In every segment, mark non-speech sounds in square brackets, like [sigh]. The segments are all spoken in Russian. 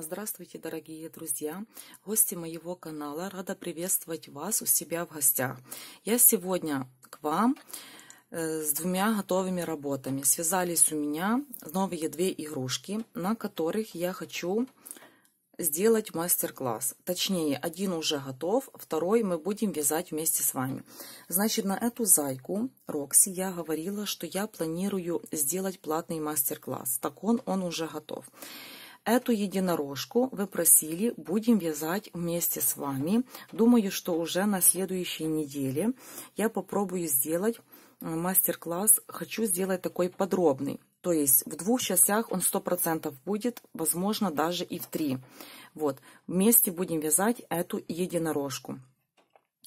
Здравствуйте, дорогие друзья, гости моего канала. Рада приветствовать вас у себя в гостях. Я сегодня к вам э, с двумя готовыми работами. Связались у меня новые две игрушки, на которых я хочу сделать мастер-класс. Точнее, один уже готов, второй мы будем вязать вместе с вами. Значит, на эту зайку Рокси я говорила, что я планирую сделать платный мастер-класс. Так он, он уже готов. Эту единорожку вы просили, будем вязать вместе с вами. Думаю, что уже на следующей неделе я попробую сделать э, мастер-класс. Хочу сделать такой подробный. То есть в двух частях он сто процентов будет, возможно, даже и в три. Вот, вместе будем вязать эту единорожку.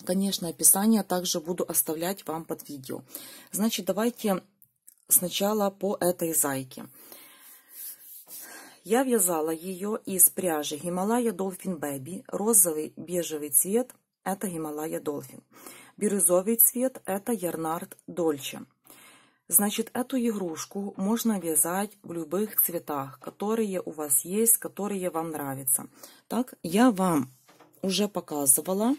Конечно, описание также буду оставлять вам под видео. Значит, давайте сначала по этой зайке. Я вязала ее из пряжи Гималая Долфин Бэби, Розовый бежевый цвет – это Гималая Долфин. Бирюзовый цвет – это Ярнард Дольче. Значит, эту игрушку можно вязать в любых цветах, которые у вас есть, которые вам нравятся. Так, я вам уже показывала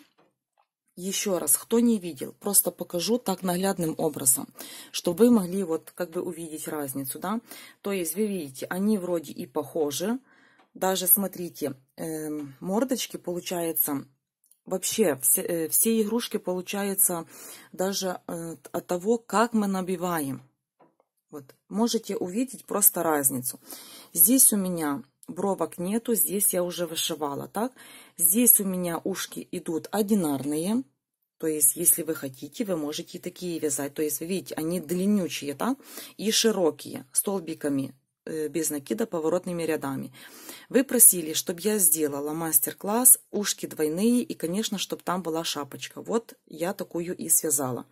еще раз, кто не видел, просто покажу так наглядным образом, чтобы вы могли вот как бы увидеть разницу, да. То есть вы видите, они вроде и похожи, даже смотрите, э, мордочки получается вообще все, э, все игрушки получается даже э, от того, как мы набиваем. Вот можете увидеть просто разницу. Здесь у меня бровок нету, здесь я уже вышивала, так? Здесь у меня ушки идут одинарные, то есть, если вы хотите, вы можете такие вязать, то есть, вы видите, они длиннючие, так? И широкие, столбиками, э, без накида, поворотными рядами. Вы просили, чтобы я сделала мастер-класс, ушки двойные и, конечно, чтобы там была шапочка. Вот я такую и связала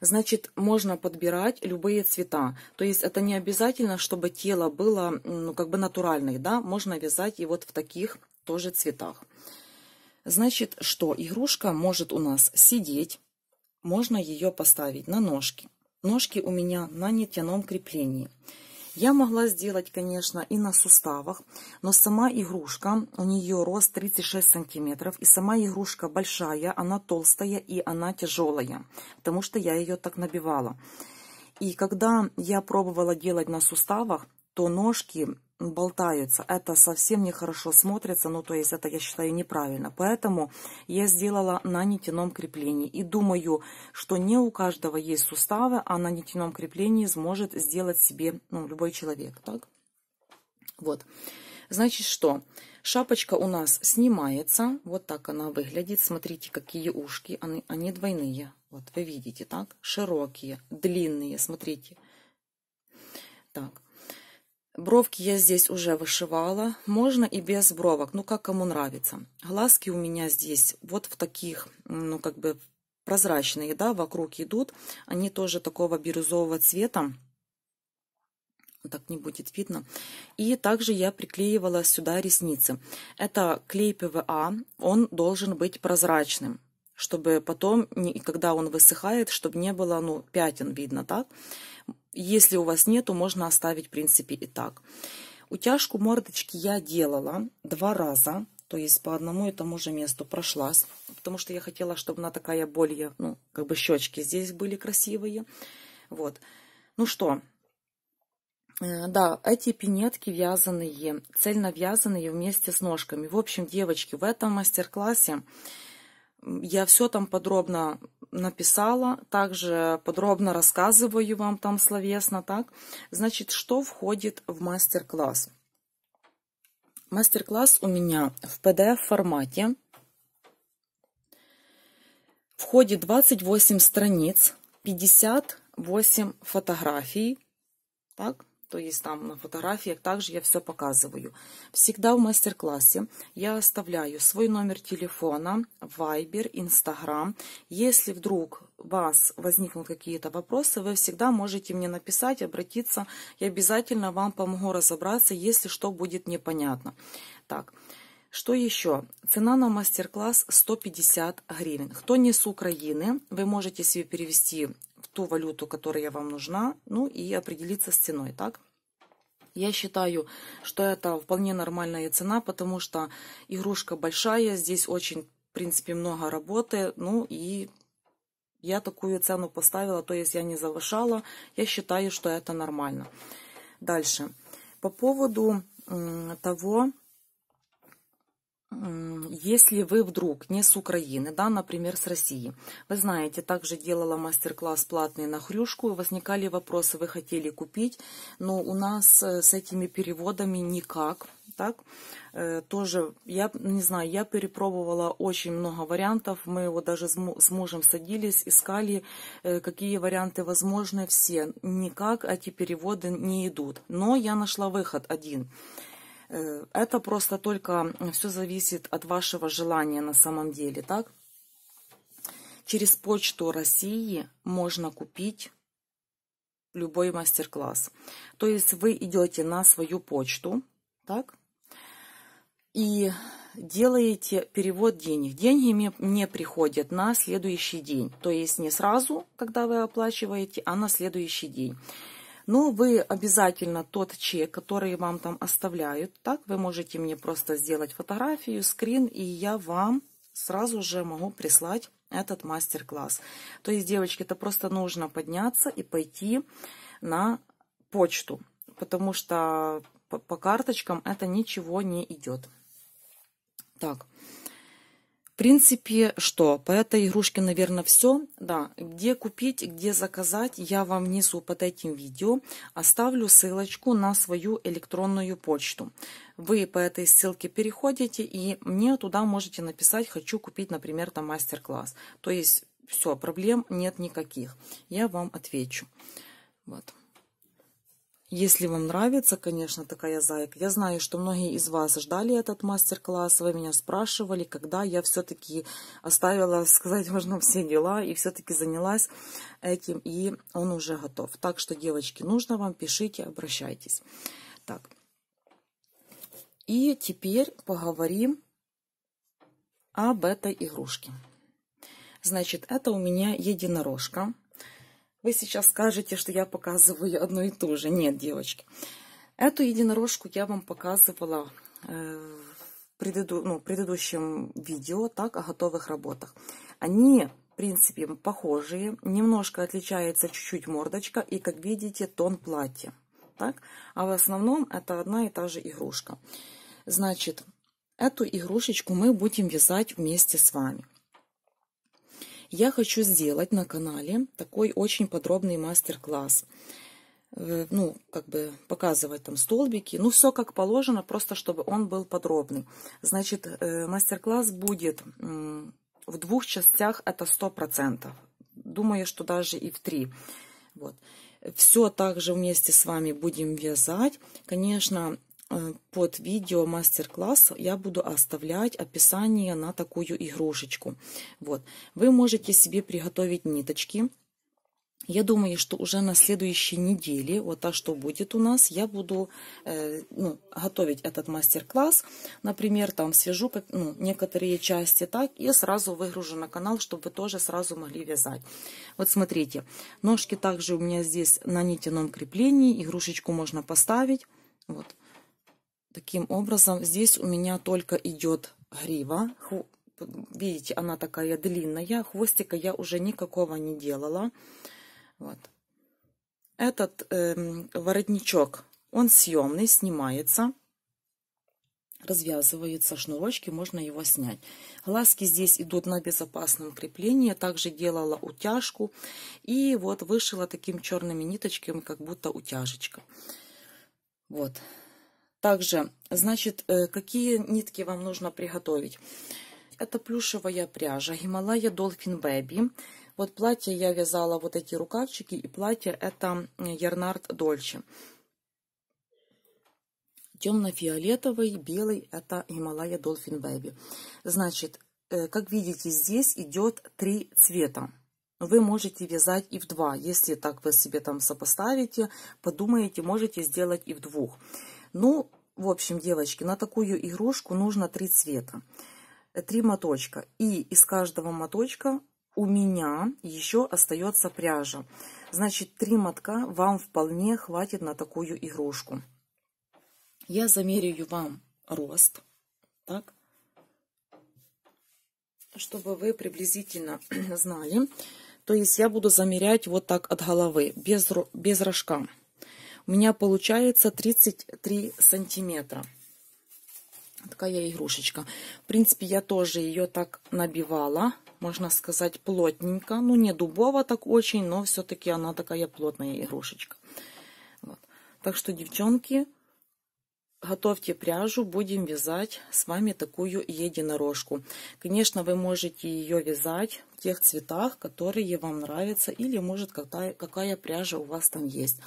значит, можно подбирать любые цвета. То есть это не обязательно, чтобы тело было ну, как бы натуральное, да, можно вязать и вот в таких тоже цветах. Значит, что игрушка может у нас сидеть, можно ее поставить на ножки. Ножки у меня на нитяном креплении. Я могла сделать, конечно, и на суставах, но сама игрушка, у нее рост 36 сантиметров, и сама игрушка большая, она толстая и она тяжелая, потому что я ее так набивала. И когда я пробовала делать на суставах, то ножки болтаются. Это совсем нехорошо смотрится, ну то есть это я считаю неправильно. Поэтому я сделала на нитяном креплении. И думаю, что не у каждого есть суставы, а на нитяном креплении сможет сделать себе ну, любой человек. Так? Вот. Значит, что? Шапочка у нас снимается. Вот так она выглядит. Смотрите, какие ушки. Они, они двойные. Вот вы видите, так? Широкие, длинные. Смотрите. Так. Бровки я здесь уже вышивала, можно и без бровок, ну как кому нравится. Глазки у меня здесь вот в таких, ну как бы прозрачные, да, вокруг идут. Они тоже такого бирюзового цвета, так не будет видно. И также я приклеивала сюда ресницы. Это клей ПВА, он должен быть прозрачным, чтобы потом, когда он высыхает, чтобы не было, ну, пятен видно, так? Если у вас нету, можно оставить, в принципе, и так. Утяжку мордочки я делала два раза, то есть по одному и тому же месту прошлась, потому что я хотела, чтобы она такая более, ну, как бы щечки здесь были красивые. Вот. Ну что, э, да, эти пинетки вязаные, цельно вязаные вместе с ножками. В общем, девочки, в этом мастер-классе я все там подробно написала, также подробно рассказываю вам там словесно, так? Значит, что входит в мастер-класс? Мастер-класс у меня в PDF-формате. входит ходе 28 страниц, 58 фотографий, так? то есть там на фотографиях также я все показываю. Всегда в мастер-классе я оставляю свой номер телефона, Вайбер, Инстаграм. Если вдруг у вас возникнут какие-то вопросы, вы всегда можете мне написать, обратиться. Я обязательно вам помогу разобраться, если что будет непонятно. Так, что еще? Цена на мастер-класс 150 гривен. Кто не с Украины, вы можете себе перевести ту валюту, которая вам нужна, ну и определиться с ценой, так? Я считаю, что это вполне нормальная цена, потому что игрушка большая, здесь очень, в принципе, много работы, ну и я такую цену поставила, то есть я не завышала, я считаю, что это нормально. Дальше. По поводу того, если вы вдруг не с Украины, да, например, с России, вы знаете, также делала мастер-класс платный на хрюшку, возникали вопросы, вы хотели купить, но у нас э, с этими переводами никак, так, э, тоже, я не знаю, я перепробовала очень много вариантов, мы его даже с мужем садились, искали, э, какие варианты возможны, все, никак а эти переводы не идут, но я нашла выход один – Э, это просто только все зависит от вашего желания на самом деле, так? Через почту России можно купить любой мастер-класс. То есть вы идете на свою почту, так? И делаете перевод денег. Деньги мне, мне приходят на следующий день. То есть не сразу, когда вы оплачиваете, а на следующий день. Но ну, вы обязательно тот чек, который вам там оставляют, так, вы можете мне просто сделать фотографию, скрин, и я вам сразу же могу прислать этот мастер-класс. То есть, девочки, это просто нужно подняться и пойти на почту, потому что по, по карточкам это ничего не идет. Так, принципе, что? По этой игрушке, наверное, все. Да, где купить, где заказать, я вам внизу под этим видео оставлю ссылочку на свою электронную почту. Вы по этой ссылке переходите, и мне туда можете написать «Хочу купить, например, там мастер-класс». То есть, все, проблем нет никаких. Я вам отвечу. Вот. Если вам нравится, конечно, такая зайка, я знаю, что многие из вас ждали этот мастер-класс, вы меня спрашивали, когда я все-таки оставила, [laughs] сказать можно, все дела и все-таки занялась этим, и он уже готов. Так что, девочки, нужно вам, пишите, обращайтесь. Так. И теперь поговорим об этой игрушке. Значит, это у меня единорожка. Вы сейчас скажете, что я показываю одно и то же. Нет, девочки. Эту единорожку я вам показывала э, в преду... ну, предыдущем видео, так, о готовых работах. Они, в принципе, похожие. Немножко отличается чуть-чуть мордочка и, как видите, тон платья. Так? А в основном это одна и та же игрушка. Значит, эту игрушечку мы будем вязать вместе с вами я хочу сделать на канале такой очень подробный мастер-класс. Э, ну, как бы показывать там столбики. Ну, все как положено, просто чтобы он был подробный. Значит, э, мастер-класс будет в двух частях, это 100%. Думаю, что даже и в три. Вот. Все также вместе с вами будем вязать. Конечно, Э, под видео мастер-класс я буду оставлять описание на такую игрушечку. Вот. Вы можете себе приготовить ниточки. Я думаю, что уже на следующей неделе, вот то, а что будет у нас, я буду э, ну, готовить этот мастер-класс. Например, там свяжу как, ну, некоторые части так и сразу выгружу на канал, чтобы вы тоже сразу могли вязать. Вот смотрите, ножки также у меня здесь на нитяном креплении, игрушечку можно поставить. Вот таким образом. Здесь у меня только идет грива. Видите, она такая длинная. Хвостика я уже никакого не делала. Вот. Этот э, воротничок, он съемный, снимается. Развязываются шнурочки, можно его снять. Глазки здесь идут на безопасном креплении. также делала утяжку. И вот вышила таким черными ниточками, как будто утяжечка. Вот. Также, значит, э, какие нитки вам нужно приготовить? Это плюшевая пряжа Гималая Долфин Бэби. Вот платье я вязала вот эти рукавчики, и платье это Ярнард Дольче. Темно-фиолетовый, белый – это Гималая Долфин Бэби. Значит, э, как видите, здесь идет три цвета. Вы можете вязать и в два. Если так вы себе там сопоставите, подумаете, можете сделать и в двух. Ну, в общем, девочки, на такую игрушку нужно три цвета, три моточка. И из каждого моточка у меня еще остается пряжа. Значит, три мотка вам вполне хватит на такую игрушку. Я замеряю вам рост, так, чтобы вы приблизительно [clears throat] знали. То есть я буду замерять вот так от головы, без, без рожка у меня получается 33 сантиметра. Такая игрушечка. В принципе, я тоже ее так набивала, можно сказать, плотненько. Ну, не дубово так очень, но все-таки она такая плотная игрушечка. Вот. Так что, девчонки, готовьте пряжу, будем вязать с вами такую единорожку. Конечно, вы можете ее вязать в тех цветах, которые вам нравятся, или может какая, какая пряжа у вас там есть.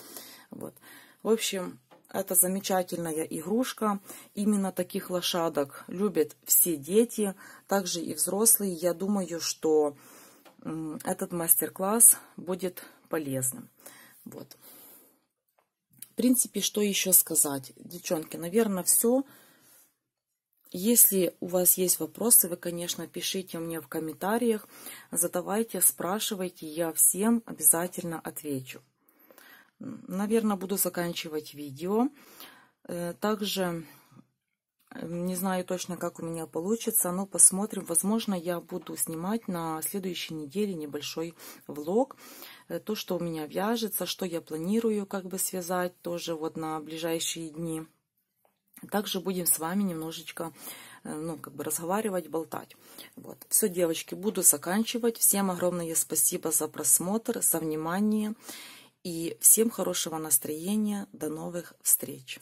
Вот. В общем, это замечательная игрушка. Именно таких лошадок любят все дети, также и взрослые. Я думаю, что этот мастер-класс будет полезным. Вот. В принципе, что еще сказать? Девчонки, наверное, все. Если у вас есть вопросы, вы, конечно, пишите мне в комментариях, задавайте, спрашивайте, я всем обязательно отвечу. Наверное, буду заканчивать видео. Э, также не знаю точно, как у меня получится, но посмотрим. Возможно, я буду снимать на следующей неделе небольшой влог. Э, то, что у меня вяжется, что я планирую как бы связать тоже вот на ближайшие дни. Также будем с вами немножечко, э, ну, как бы разговаривать, болтать. Вот. Все, девочки, буду заканчивать. Всем огромное спасибо за просмотр, за внимание и всем хорошего настроения. До новых встреч!